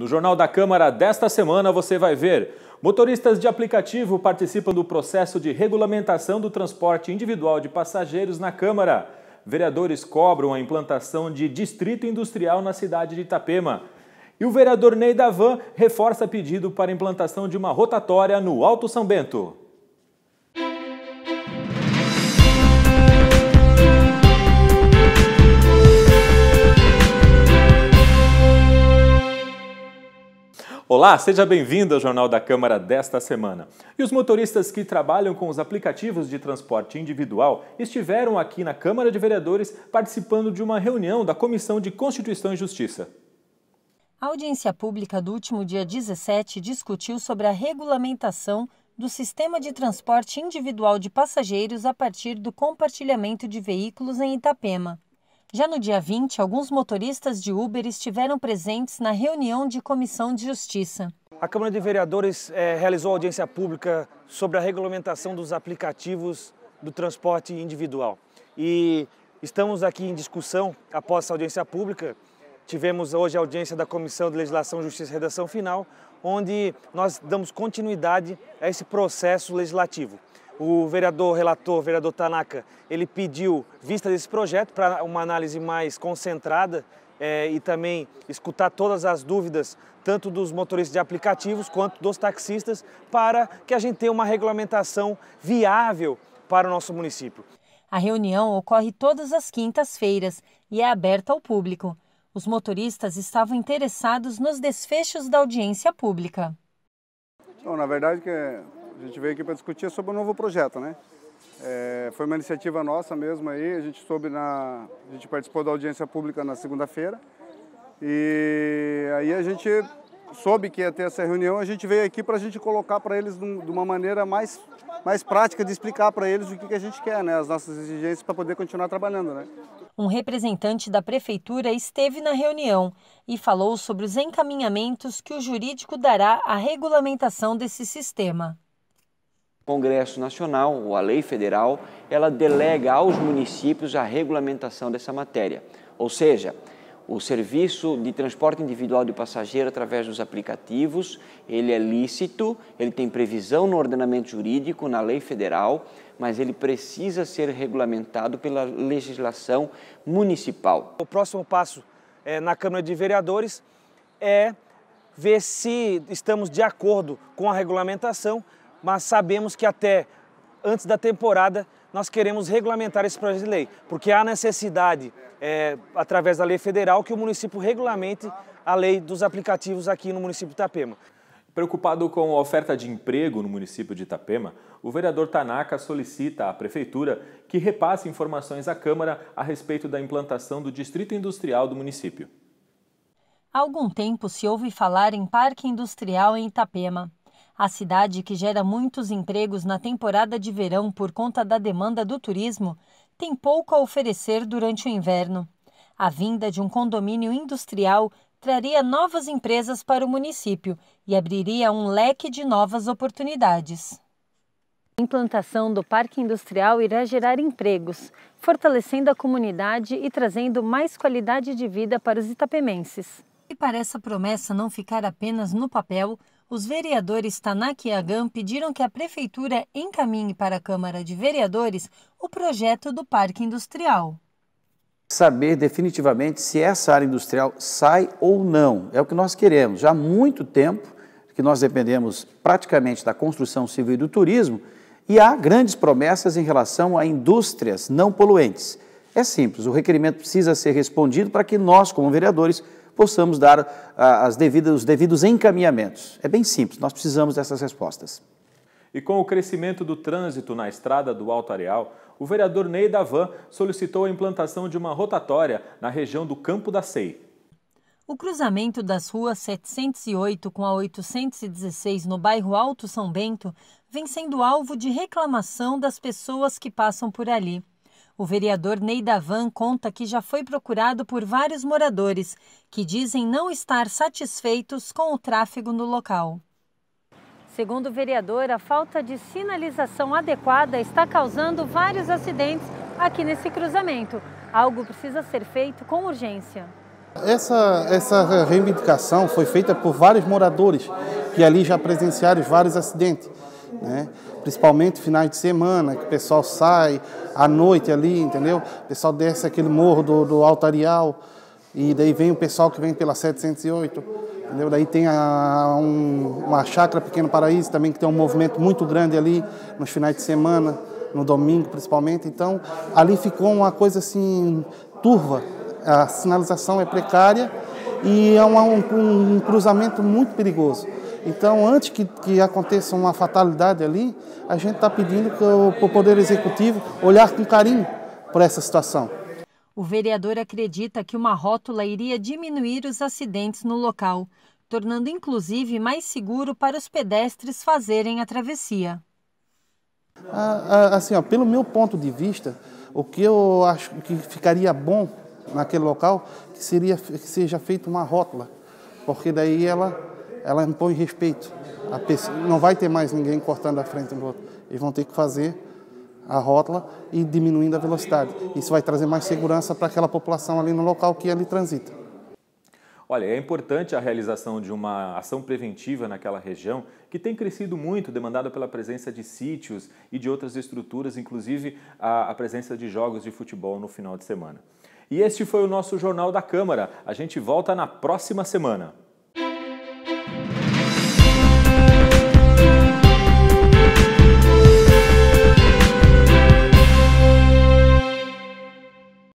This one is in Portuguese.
No Jornal da Câmara desta semana você vai ver: motoristas de aplicativo participam do processo de regulamentação do transporte individual de passageiros na Câmara. Vereadores cobram a implantação de distrito industrial na cidade de Itapema. E o vereador Ney Davan reforça pedido para implantação de uma rotatória no Alto São Bento. Olá, seja bem-vindo ao Jornal da Câmara desta semana. E os motoristas que trabalham com os aplicativos de transporte individual estiveram aqui na Câmara de Vereadores participando de uma reunião da Comissão de Constituição e Justiça. A audiência pública do último dia 17 discutiu sobre a regulamentação do sistema de transporte individual de passageiros a partir do compartilhamento de veículos em Itapema. Já no dia 20, alguns motoristas de Uber estiveram presentes na reunião de comissão de justiça. A Câmara de Vereadores é, realizou audiência pública sobre a regulamentação dos aplicativos do transporte individual. E estamos aqui em discussão após essa audiência pública. Tivemos hoje a audiência da Comissão de Legislação, Justiça e Redação Final, onde nós damos continuidade a esse processo legislativo. O vereador relator, vereador Tanaka, ele pediu vista desse projeto para uma análise mais concentrada é, e também escutar todas as dúvidas, tanto dos motoristas de aplicativos quanto dos taxistas, para que a gente tenha uma regulamentação viável para o nosso município. A reunião ocorre todas as quintas-feiras e é aberta ao público. Os motoristas estavam interessados nos desfechos da audiência pública. na verdade, que a gente veio aqui para discutir sobre o um novo projeto, né? É, foi uma iniciativa nossa mesmo aí, a gente soube na. A gente participou da audiência pública na segunda-feira. E aí a gente soube que ia ter essa reunião, a gente veio aqui para a gente colocar para eles de uma maneira mais, mais prática de explicar para eles o que, que a gente quer, né? as nossas exigências para poder continuar trabalhando. Né? Um representante da prefeitura esteve na reunião e falou sobre os encaminhamentos que o jurídico dará à regulamentação desse sistema. Congresso Nacional, ou a lei federal, ela delega aos municípios a regulamentação dessa matéria. Ou seja, o serviço de transporte individual de passageiro através dos aplicativos, ele é lícito, ele tem previsão no ordenamento jurídico, na lei federal, mas ele precisa ser regulamentado pela legislação municipal. O próximo passo é, na Câmara de Vereadores é ver se estamos de acordo com a regulamentação mas sabemos que até antes da temporada nós queremos regulamentar esse projeto de lei, porque há necessidade, é, através da lei federal, que o município regulamente a lei dos aplicativos aqui no município de Itapema. Preocupado com a oferta de emprego no município de Itapema, o vereador Tanaka solicita à Prefeitura que repasse informações à Câmara a respeito da implantação do Distrito Industrial do município. Há algum tempo se ouve falar em Parque Industrial em Itapema. A cidade, que gera muitos empregos na temporada de verão por conta da demanda do turismo, tem pouco a oferecer durante o inverno. A vinda de um condomínio industrial traria novas empresas para o município e abriria um leque de novas oportunidades. A implantação do Parque Industrial irá gerar empregos, fortalecendo a comunidade e trazendo mais qualidade de vida para os itapemenses. E para essa promessa não ficar apenas no papel, os vereadores Tanak e Agam pediram que a Prefeitura encaminhe para a Câmara de Vereadores o projeto do Parque Industrial. Saber definitivamente se essa área industrial sai ou não é o que nós queremos. Já há muito tempo que nós dependemos praticamente da construção civil e do turismo e há grandes promessas em relação a indústrias não poluentes. É simples, o requerimento precisa ser respondido para que nós, como vereadores, possamos dar ah, as devidas, os devidos encaminhamentos. É bem simples, nós precisamos dessas respostas. E com o crescimento do trânsito na estrada do Alto Areal, o vereador Ney Davan solicitou a implantação de uma rotatória na região do Campo da Sei. O cruzamento das ruas 708 com a 816 no bairro Alto São Bento vem sendo alvo de reclamação das pessoas que passam por ali. O vereador Ney Davan conta que já foi procurado por vários moradores que dizem não estar satisfeitos com o tráfego no local. Segundo o vereador, a falta de sinalização adequada está causando vários acidentes aqui nesse cruzamento. Algo precisa ser feito com urgência. Essa, essa reivindicação foi feita por vários moradores que ali já presenciaram vários acidentes né? Principalmente finais de semana, que o pessoal sai à noite ali, entendeu? O pessoal desce aquele morro do, do Arial e daí vem o pessoal que vem pela 708, entendeu? Daí tem a, um, uma chácara Pequeno Paraíso também que tem um movimento muito grande ali nos finais de semana, no domingo principalmente. Então ali ficou uma coisa assim turva, a sinalização é precária e é um, um cruzamento muito perigoso. Então, antes que, que aconteça uma fatalidade ali, a gente está pedindo para o Poder Executivo olhar com carinho para essa situação. O vereador acredita que uma rótula iria diminuir os acidentes no local, tornando inclusive mais seguro para os pedestres fazerem a travessia. Ah, assim, ó, pelo meu ponto de vista, o que eu acho que ficaria bom naquele local seria que seja feita uma rótula, porque daí ela ela impõe respeito. Pessoa, não vai ter mais ninguém cortando a frente um do outro. Eles vão ter que fazer a rótula e diminuindo a velocidade. Isso vai trazer mais segurança para aquela população ali no local que ali transita. Olha, é importante a realização de uma ação preventiva naquela região, que tem crescido muito, demandada pela presença de sítios e de outras estruturas, inclusive a, a presença de jogos de futebol no final de semana. E este foi o nosso Jornal da Câmara. A gente volta na próxima semana.